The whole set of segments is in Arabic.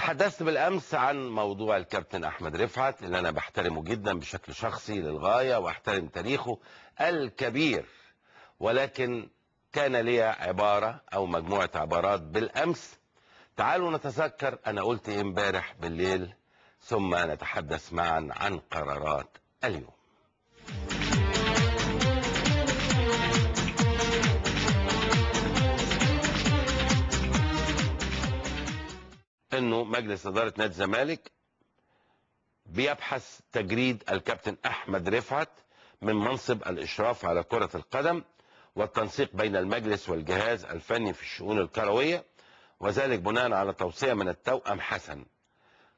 تحدثت بالامس عن موضوع الكابتن احمد رفعت اللي انا بحترمه جدا بشكل شخصي للغايه واحترم تاريخه الكبير ولكن كان لي عباره او مجموعه عبارات بالامس تعالوا نتذكر انا قلت إيه امبارح بالليل ثم نتحدث معا عن قرارات اليوم. انه مجلس اداره نادي الزمالك بيبحث تجريد الكابتن احمد رفعت من منصب الاشراف على كره القدم والتنسيق بين المجلس والجهاز الفني في الشؤون الكرويه وذلك بناء على توصيه من التوأم حسن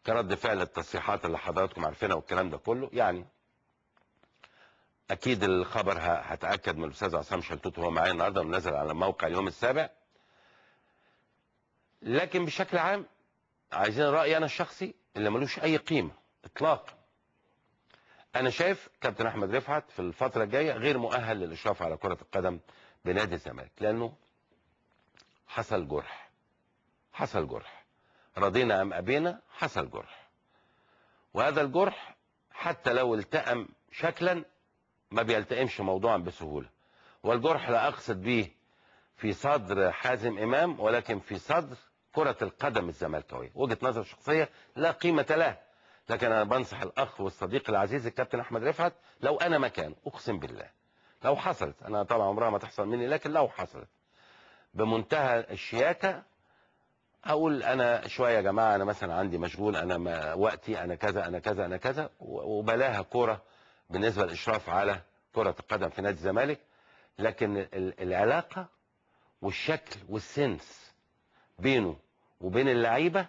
كرد فعل التصريحات اللي حضراتكم عارفينها والكلام ده كله يعني اكيد الخبر هتاكد من الاستاذ عصام شلتوت وهو معايا النهارده ونزل على موقع اليوم السابع لكن بشكل عام عايزين رايي انا الشخصي اللي ملوش اي قيمه اطلاقا انا شايف كابتن احمد رفعت في الفتره الجايه غير مؤهل للاشراف على كره القدم بنادي الزمالك لانه حصل جرح حصل جرح رضينا ام ابينا حصل جرح وهذا الجرح حتى لو التأم شكلا ما بيلتئمش موضوعا بسهوله والجرح لا اقصد به في صدر حازم امام ولكن في صدر كرة القدم الزمالكاوية وجهة نظر شخصية لا قيمة لها لكن أنا بنصح الأخ والصديق العزيز الكابتن أحمد رفعت لو أنا مكانه أقسم بالله لو حصلت أنا طبعا عمرها ما تحصل مني لكن لو حصلت بمنتهى الشياكة اقول انا شويه يا جماعه انا مثلا عندي مشغول انا ما وقتي انا كذا انا كذا انا كذا وبلاها كوره بالنسبه للاشراف على كره القدم في نادي الزمالك لكن العلاقه والشكل والسنس بينه وبين اللعيبه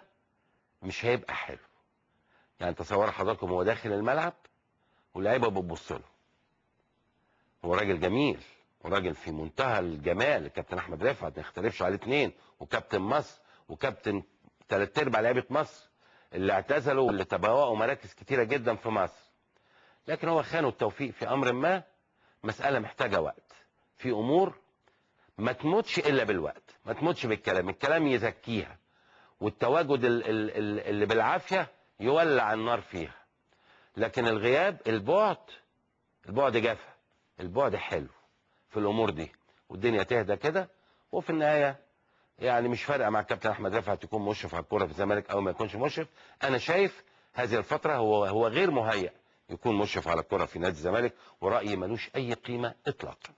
مش هيبقى حلو يعني تصور حضراتكم هو داخل الملعب واللعيبه بتبص له هو راجل جميل وراجل في منتهى الجمال الكابتن احمد رفعت ما يختلفش على اثنين وكابتن مصر وكابتن ثلاث ارباع لعيبه مصر اللي اعتزلوا واللي تبوأوا مراكز كتيره جدا في مصر لكن هو خانوا التوفيق في امر ما مساله محتاجه وقت في امور ما تموتش الا بالوقت ما تموتش بالكلام الكلام يزكيها والتواجد اللي بالعافيه يولع النار فيها لكن الغياب البعد البعد جافة البعد حلو في الامور دي والدنيا تهدى كده وفي النهايه يعني مش فارقه مع الكابتن احمد رفعت يكون مشرف على الكوره في الزمالك او ما يكونش مشرف انا شايف هذه الفتره هو هو غير مهيأ يكون مشرف على الكره في نادي الزمالك ورايي ملوش اي قيمه اطلاقا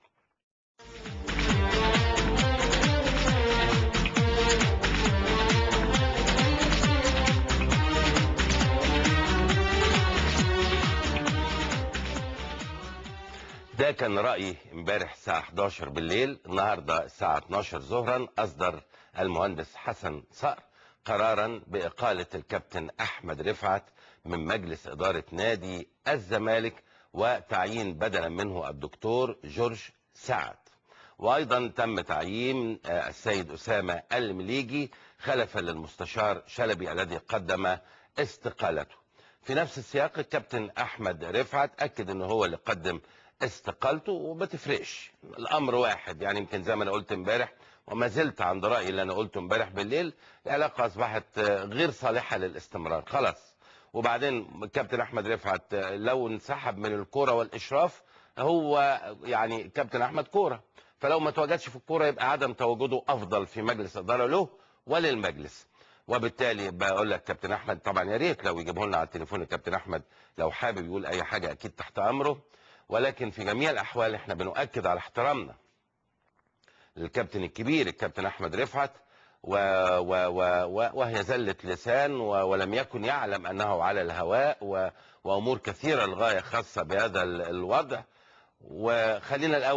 ده كان رأيي امبارح الساعة 11 بالليل النهاردة الساعة 12 ظهرا أصدر المهندس حسن صقر قرارا بإقالة الكابتن أحمد رفعت من مجلس إدارة نادي الزمالك وتعيين بدلا منه الدكتور جورج سعد وأيضا تم تعيين آه، السيد أسامة المليجي خلفا للمستشار شلبي الذي قدم استقالته في نفس السياق الكابتن أحمد رفعت أكد أنه هو اللي قدم استقالته وما تفرقش الامر واحد يعني يمكن زي ما انا قلت امبارح وما زلت عند رايي اللي انا قلته امبارح بالليل العلاقه اصبحت غير صالحه للاستمرار خلاص وبعدين كابتن احمد رفعت لو انسحب من الكوره والاشراف هو يعني كابتن احمد كوره فلو ما تواجدش في الكوره يبقى عدم تواجده افضل في مجلس اداره له وللمجلس وبالتالي بقول لك كابتن احمد طبعا يا ريت لو يجيبه لنا على التليفون الكابتن احمد لو حابب يقول اي حاجه اكيد تحت امره ولكن في جميع الأحوال احنا بنؤكد على احترامنا للكابتن الكبير الكابتن أحمد رفعت و و و وهي زلت لسان ولم يكن يعلم أنه على الهواء و وأمور كثيرة للغاية خاصة بهذا الوضع وخلينا الأول